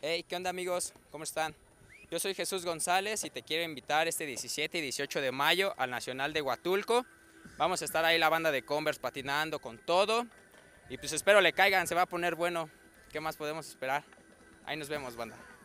Hey, ¿qué onda amigos? ¿Cómo están? Yo soy Jesús González y te quiero invitar este 17 y 18 de mayo al Nacional de Huatulco. Vamos a estar ahí la banda de Converse patinando con todo. Y pues espero le caigan, se va a poner bueno. ¿Qué más podemos esperar? Ahí nos vemos, banda.